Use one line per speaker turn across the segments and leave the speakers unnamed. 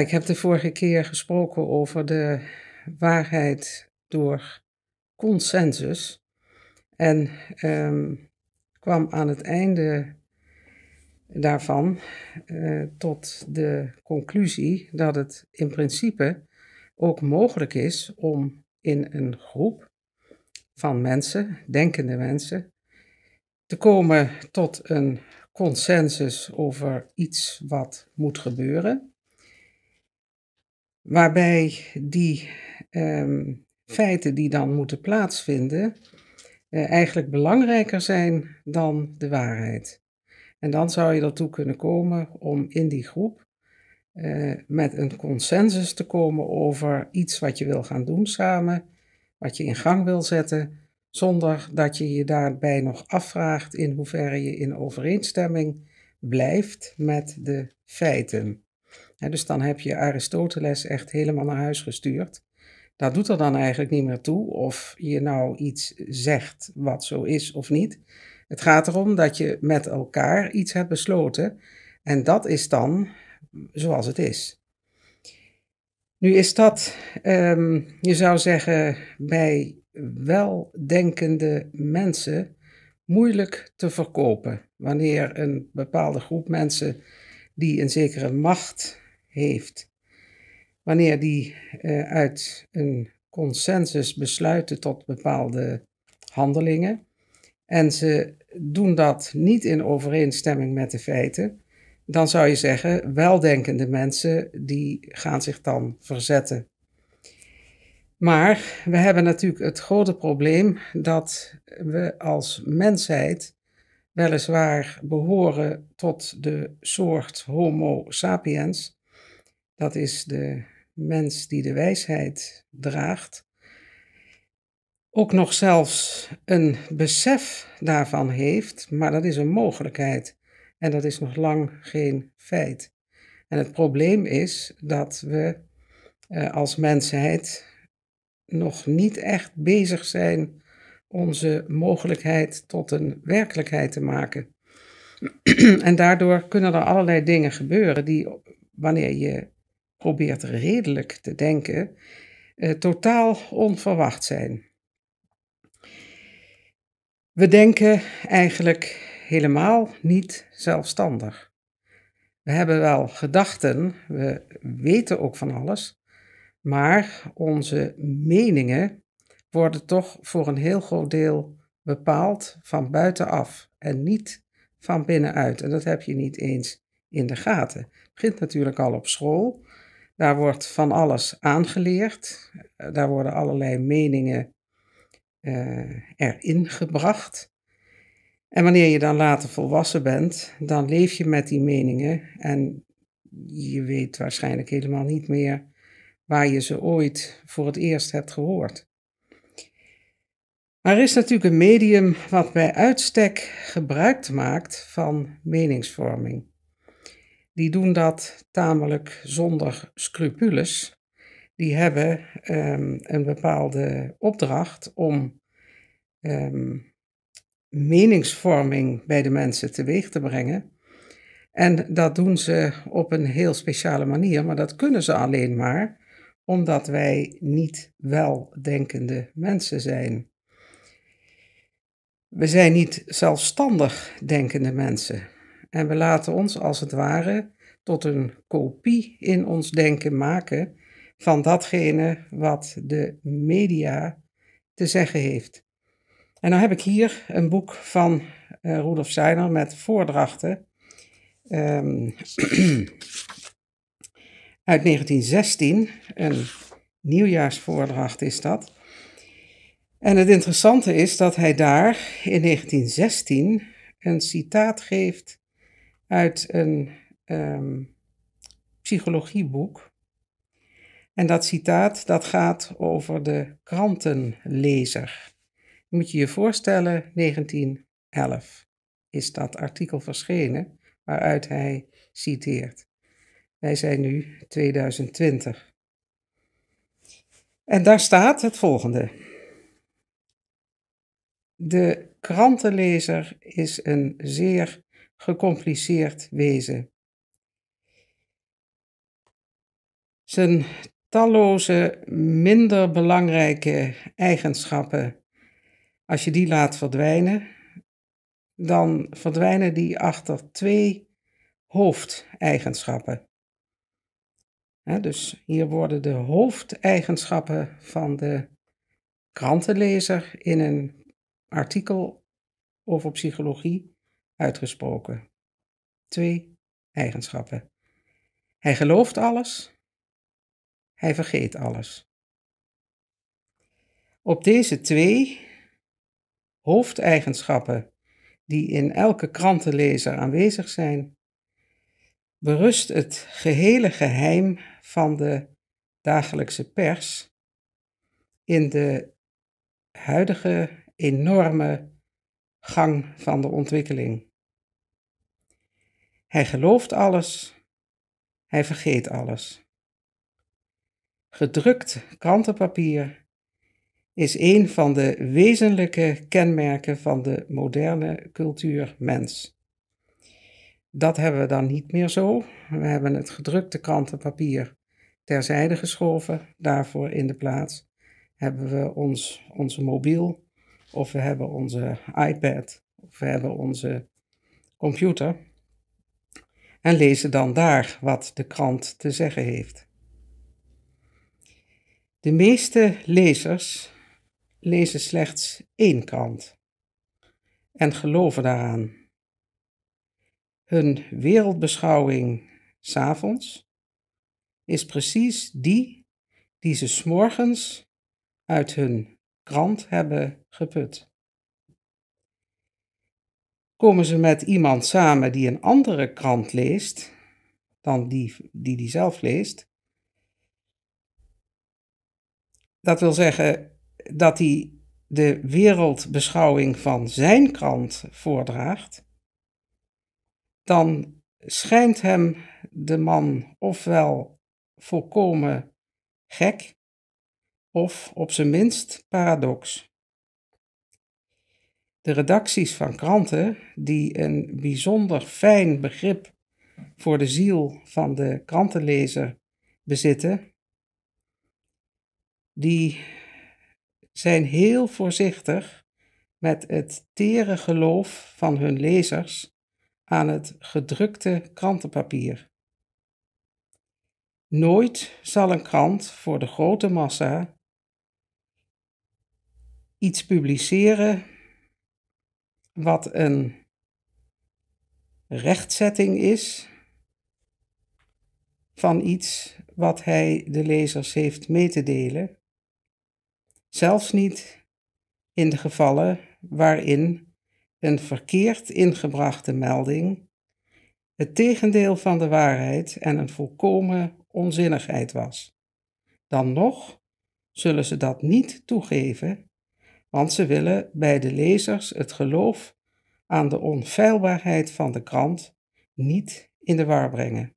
ik heb de vorige keer gesproken over de waarheid door consensus. En ehm, kwam aan het einde daarvan eh, tot de conclusie dat het in principe ook mogelijk is om in een groep van mensen, denkende mensen, te komen tot een consensus over iets wat moet gebeuren waarbij die ehm, feiten die dan moeten plaatsvinden eh, eigenlijk belangrijker zijn dan de waarheid. En dan zou je ertoe kunnen komen om in die groep eh, met een consensus te komen over iets wat je wil gaan doen samen, wat je in gang wil zetten, zonder dat je je daarbij nog afvraagt in hoeverre je in overeenstemming blijft met de feiten dus dan heb je Aristoteles echt helemaal naar huis gestuurd. Dat doet er dan eigenlijk niet meer toe of je nou iets zegt wat zo is of niet. Het gaat erom dat je met elkaar iets hebt besloten en dat is dan zoals het is. Nu is dat, ehm, je zou zeggen, bij weldenkende mensen moeilijk te verkopen. Wanneer een bepaalde groep mensen die een zekere macht heeft. Wanneer die eh, uit een consensus besluiten tot bepaalde handelingen en ze doen dat niet in overeenstemming met de feiten, dan zou je zeggen, weldenkende mensen die gaan zich dan verzetten. Maar we hebben natuurlijk het grote probleem dat we als mensheid weliswaar behoren tot de soort Homo sapiens, dat is de mens die de wijsheid draagt. Ook nog zelfs een besef daarvan heeft, maar dat is een mogelijkheid. En dat is nog lang geen feit. En het probleem is dat we eh, als mensheid nog niet echt bezig zijn onze mogelijkheid tot een werkelijkheid te maken. en daardoor kunnen er allerlei dingen gebeuren die, wanneer je probeert redelijk te denken, eh, totaal onverwacht zijn. We denken eigenlijk helemaal niet zelfstandig. We hebben wel gedachten, we weten ook van alles, maar onze meningen worden toch voor een heel groot deel bepaald van buitenaf en niet van binnenuit. En dat heb je niet eens in de gaten. Het begint natuurlijk al op school, daar wordt van alles aangeleerd. Eh, daar worden allerlei meningen uh, erin gebracht. En wanneer je dan later volwassen bent, dan leef je met die meningen en je weet waarschijnlijk helemaal niet meer waar je ze ooit voor het eerst hebt gehoord. Maar er is natuurlijk een medium wat bij uitstek gebruik maakt van meningsvorming die doen dat tamelijk zonder scrupules. Die hebben ehm, een bepaalde opdracht om ehm, meningsvorming bij de mensen teweeg te brengen. En dat doen ze op een heel speciale manier, maar dat kunnen ze alleen maar omdat wij niet weldenkende mensen zijn. We zijn niet zelfstandig denkende mensen. En we laten ons als het ware tot een kopie in ons denken maken van datgene wat de media te zeggen heeft. En dan heb ik hier een boek van eh, Rudolf Seiner met voordrachten um, uit 1916. Een nieuwjaarsvoordracht is dat. En het interessante is dat hij daar in 1916 een citaat geeft uit een ehm, psychologieboek. En dat citaat dat gaat over de krantenlezer. Moet je je voorstellen, 1911 is dat artikel verschenen waaruit hij citeert. Wij zijn nu 2020. En daar staat het volgende. De krantenlezer is een zeer gecompliceerd wezen. Zijn talloze, minder belangrijke eigenschappen, als je die laat verdwijnen, dan verdwijnen die achter twee hoofdeigenschappen. dus hier worden de hoofdeigenschappen van de krantenlezer in een artikel over psychologie uitgesproken. twee Eigenschappen. Hij gelooft alles. Hij vergeet alles. Op deze twee hoofdeigenschappen die in elke krantenlezer aanwezig zijn, berust het gehele geheim van de dagelijkse pers in de huidige enorme gang van de ontwikkeling. Hij gelooft alles. Hij vergeet alles. Gedrukt krantenpapier is een van de wezenlijke kenmerken van de moderne cultuurmens. Dat hebben we dan niet meer zo. We hebben het gedrukte krantenpapier terzijde geschoven. Daarvoor in de plaats hebben we ons, onze mobiel, of we hebben onze iPad, of we hebben onze computer en lezen dan daar wat de krant te zeggen heeft. De meeste lezers lezen slechts één krant en geloven daaraan. Hun wereldbeschouwing s'avonds is precies die die ze s'morgens uit hun krant hebben geput. Komen ze met iemand samen die een andere krant leest dan die die, die zelf leest? Dat wil zeggen dat hij de wereldbeschouwing van zijn krant voordraagt, dan schijnt hem de man ofwel volkomen gek of op zijn minst paradox de redacties van kranten, die een bijzonder fijn begrip voor de ziel van de krantenlezer bezitten, die zijn heel voorzichtig met het tere geloof van hun lezers aan het gedrukte krantenpapier. Nooit zal een krant voor de grote massa iets publiceren wat een rechtzetting is van iets wat hij de lezers heeft mee te delen, zelfs niet in de gevallen waarin een verkeerd ingebrachte melding het tegendeel van de waarheid en een volkomen onzinnigheid was. Dan nog zullen ze dat niet toegeven, want ze willen bij de lezers het geloof aan de onfeilbaarheid van de krant niet in de war brengen.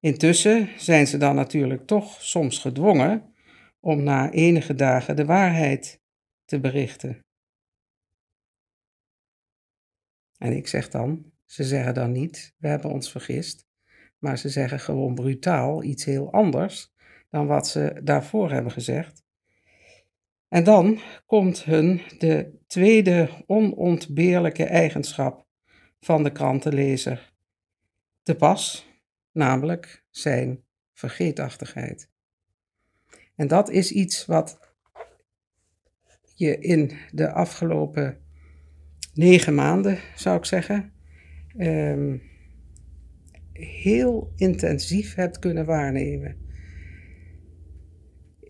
Intussen zijn ze dan natuurlijk toch soms gedwongen om na enige dagen de waarheid te berichten. En ik zeg dan, ze zeggen dan niet, we hebben ons vergist, maar ze zeggen gewoon brutaal iets heel anders dan wat ze daarvoor hebben gezegd, en dan komt hun de tweede onontbeerlijke eigenschap van de krantenlezer te pas, namelijk zijn vergeetachtigheid. En dat is iets wat je in de afgelopen negen maanden, zou ik zeggen, ehm, heel intensief hebt kunnen waarnemen.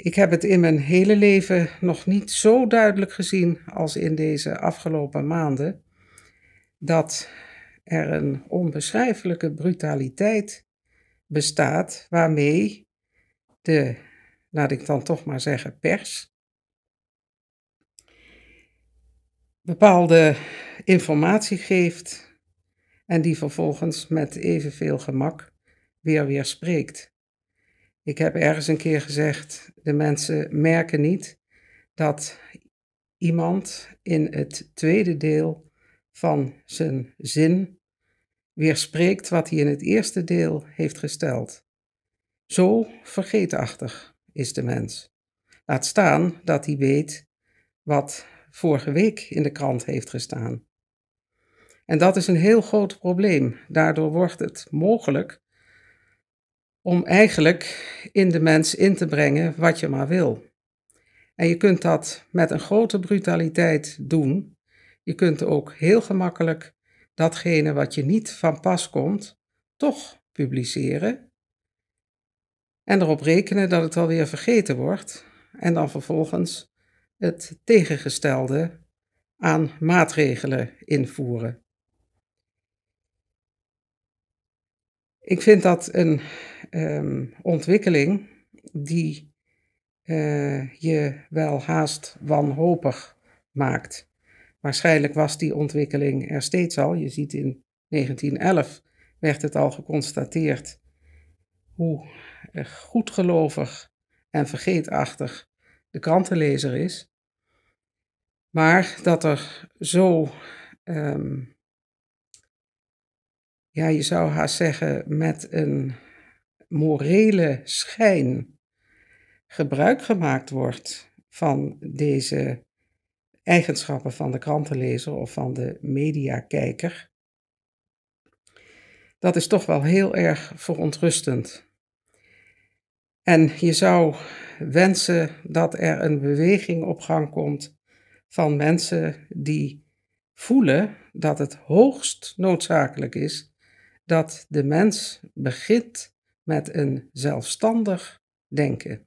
Ik heb het in mijn hele leven nog niet zo duidelijk gezien als in deze afgelopen maanden dat er een onbeschrijfelijke brutaliteit bestaat waarmee de, laat ik dan toch maar zeggen, pers bepaalde informatie geeft en die vervolgens met evenveel gemak weer weer spreekt. Ik heb ergens een keer gezegd: de mensen merken niet dat iemand in het tweede deel van zijn zin weerspreekt wat hij in het eerste deel heeft gesteld. Zo vergeetachtig is de mens. Laat staan dat hij weet wat vorige week in de krant heeft gestaan. En dat is een heel groot probleem. Daardoor wordt het mogelijk om eigenlijk in de mens in te brengen wat je maar wil. En je kunt dat met een grote brutaliteit doen. Je kunt ook heel gemakkelijk datgene wat je niet van pas komt, toch publiceren. En erop rekenen dat het alweer vergeten wordt. En dan vervolgens het tegengestelde aan maatregelen invoeren. Ik vind dat een Ehm, ontwikkeling die eh, je wel haast wanhopig maakt. Waarschijnlijk was die ontwikkeling er steeds al. Je ziet in 1911 werd het al geconstateerd hoe eh, goedgelovig en vergeetachtig de krantenlezer is. Maar dat er zo, ehm, ja, je zou haast zeggen, met een morele schijn gebruik gemaakt wordt van deze eigenschappen van de krantenlezer of van de mediakijker, dat is toch wel heel erg verontrustend. En je zou wensen dat er een beweging op gang komt van mensen die voelen dat het hoogst noodzakelijk is dat de mens begint met een zelfstandig denken.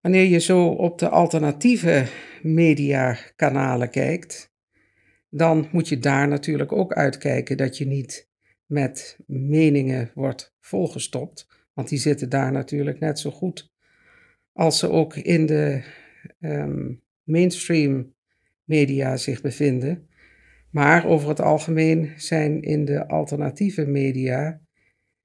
Wanneer je zo op de alternatieve mediakanalen kijkt, dan moet je daar natuurlijk ook uitkijken dat je niet met meningen wordt volgestopt, want die zitten daar natuurlijk net zo goed als ze ook in de um, mainstream media zich bevinden. Maar over het algemeen zijn in de alternatieve media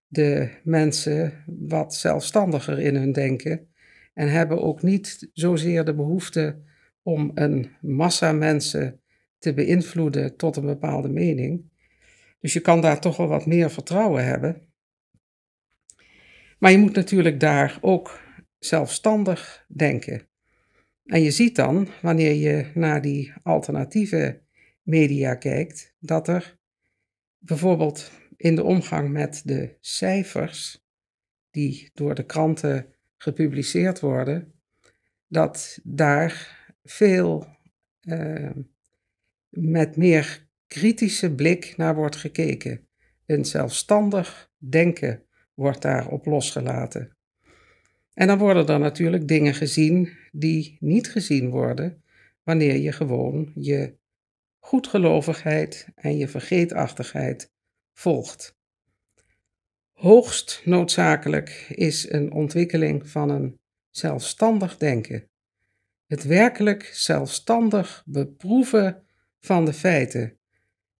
de mensen wat zelfstandiger in hun denken en hebben ook niet zozeer de behoefte om een massa mensen te beïnvloeden tot een bepaalde mening. Dus je kan daar toch wel wat meer vertrouwen hebben. Maar je moet natuurlijk daar ook zelfstandig denken. En je ziet dan, wanneer je naar die alternatieve media kijkt, dat er bijvoorbeeld in de omgang met de cijfers die door de kranten gepubliceerd worden, dat daar veel ehm, met meer kritische blik naar wordt gekeken. Een zelfstandig denken wordt daarop losgelaten. En dan worden er natuurlijk dingen gezien die niet gezien worden wanneer je gewoon je goedgelovigheid en je vergeetachtigheid volgt. Hoogst noodzakelijk is een ontwikkeling van een zelfstandig denken. Het werkelijk zelfstandig beproeven van de feiten,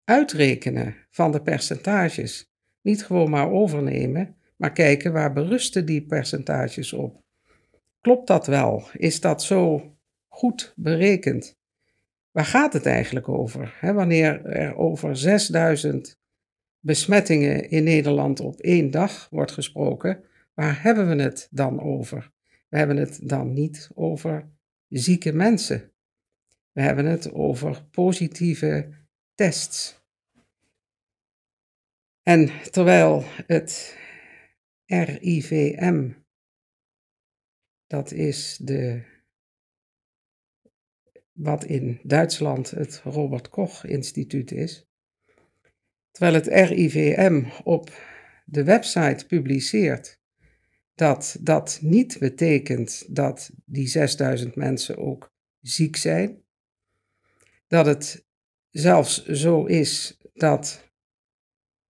uitrekenen van de percentages, niet gewoon maar overnemen, maar kijken waar berusten die percentages op. Klopt dat wel? Is dat zo goed berekend? waar gaat het eigenlijk over? wanneer er over 6000 besmettingen in Nederland op één dag wordt gesproken, waar hebben we het dan over? We hebben het dan niet over zieke mensen. We hebben het over positieve tests. En terwijl het RIVM, dat is de wat in Duitsland het Robert Koch-instituut is, terwijl het RIVM op de website publiceert dat dat niet betekent dat die 6000 mensen ook ziek zijn, dat het zelfs zo is dat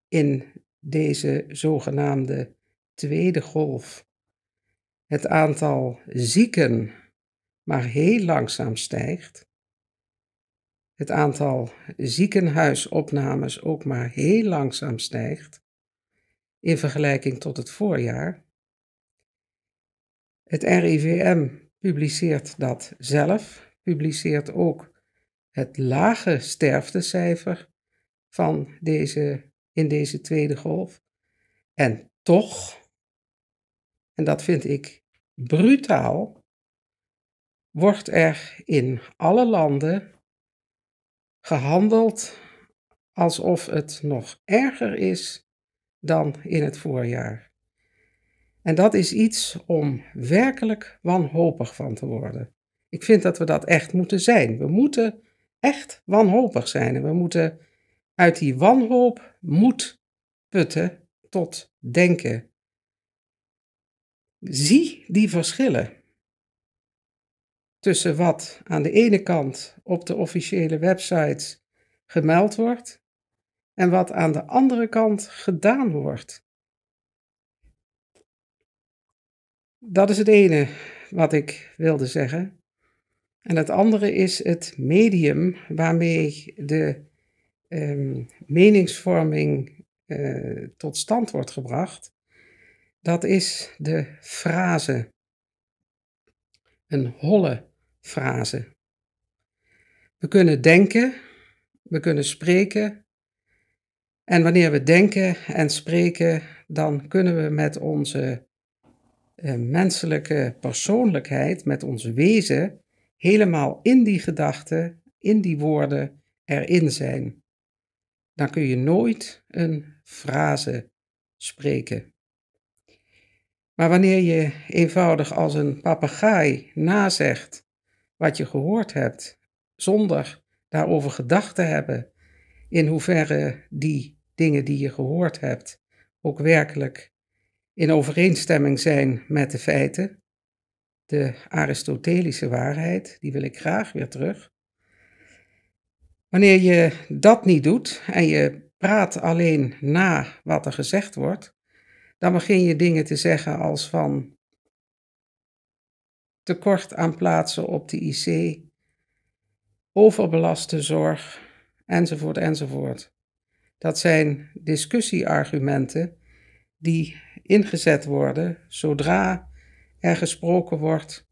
in deze zogenaamde tweede golf het aantal zieken maar heel langzaam stijgt. Het aantal ziekenhuisopnames ook maar heel langzaam stijgt in vergelijking tot het voorjaar. Het RIVM publiceert dat zelf, publiceert ook het lage sterftecijfer van deze, in deze tweede golf. En toch, en dat vind ik brutaal, wordt er in alle landen gehandeld alsof het nog erger is dan in het voorjaar. En dat is iets om werkelijk wanhopig van te worden. Ik vind dat we dat echt moeten zijn. We moeten echt wanhopig zijn en we moeten uit die wanhoop moed putten tot denken. Zie die verschillen tussen wat aan de ene kant op de officiële websites gemeld wordt en wat aan de andere kant gedaan wordt. Dat is het ene wat ik wilde zeggen. En het andere is het medium waarmee de ehm, meningsvorming eh, tot stand wordt gebracht. Dat is de frase. Een holle frase. We kunnen denken, we kunnen spreken. En wanneer we denken en spreken, dan kunnen we met onze eh, menselijke persoonlijkheid, met ons wezen, helemaal in die gedachten, in die woorden erin zijn. Dan kun je nooit een frase spreken. Maar wanneer je eenvoudig als een papegaai nazegt wat je gehoord hebt, zonder daarover gedacht te hebben in hoeverre die dingen die je gehoord hebt ook werkelijk in overeenstemming zijn met de feiten. De Aristotelische waarheid, die wil ik graag weer terug. Wanneer je dat niet doet en je praat alleen na wat er gezegd wordt, dan begin je dingen te zeggen als van tekort aan plaatsen op de IC, overbelaste zorg, enzovoort, enzovoort. Dat zijn discussieargumenten die ingezet worden zodra er gesproken wordt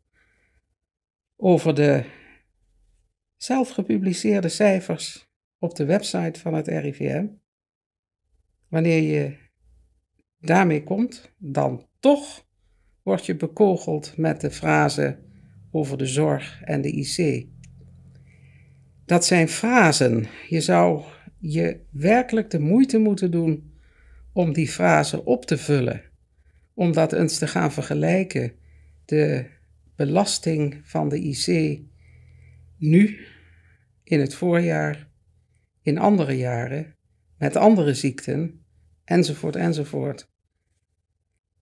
over de zelfgepubliceerde cijfers op de website van het RIVM. Wanneer je daarmee komt, dan toch word je bekogeld met de frase over de zorg en de IC. Dat zijn frasen. Je zou je werkelijk de moeite moeten doen om die frasen op te vullen, om dat eens te gaan vergelijken. De belasting van de IC nu, in het voorjaar, in andere jaren, met andere ziekten, enzovoort, enzovoort.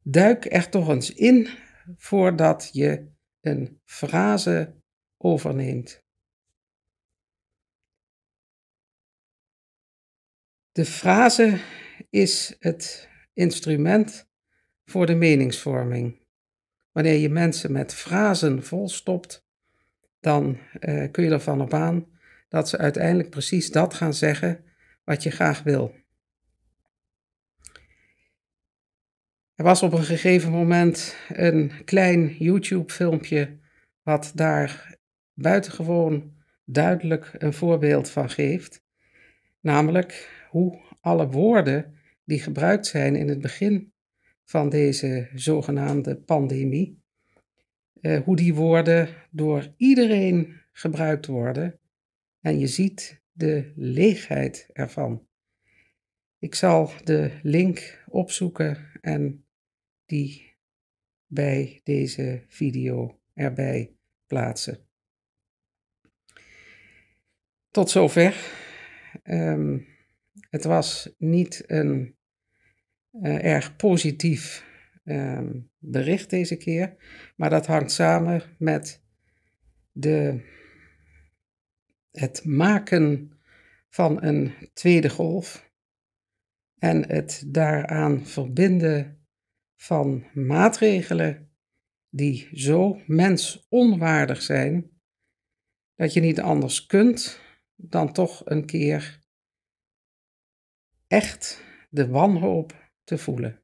Duik er toch eens in voordat je een frase overneemt. De frase is het instrument voor de meningsvorming. Wanneer je mensen met frazen volstopt, dan eh, kun je ervan op aan dat ze uiteindelijk precies dat gaan zeggen wat je graag wil. Er was op een gegeven moment een klein YouTube-filmpje wat daar buitengewoon duidelijk een voorbeeld van geeft. Namelijk hoe alle woorden die gebruikt zijn in het begin van deze zogenaamde pandemie, eh, hoe die woorden door iedereen gebruikt worden en je ziet de leegheid ervan. Ik zal de link opzoeken en die bij deze video erbij plaatsen. Tot zover. Ehm, het was niet een eh, erg positief ehm, bericht deze keer, maar dat hangt samen met de, het maken van een tweede golf en het daaraan verbinden van maatregelen die zo mensonwaardig zijn, dat je niet anders kunt dan toch een keer echt de wanhoop te voelen.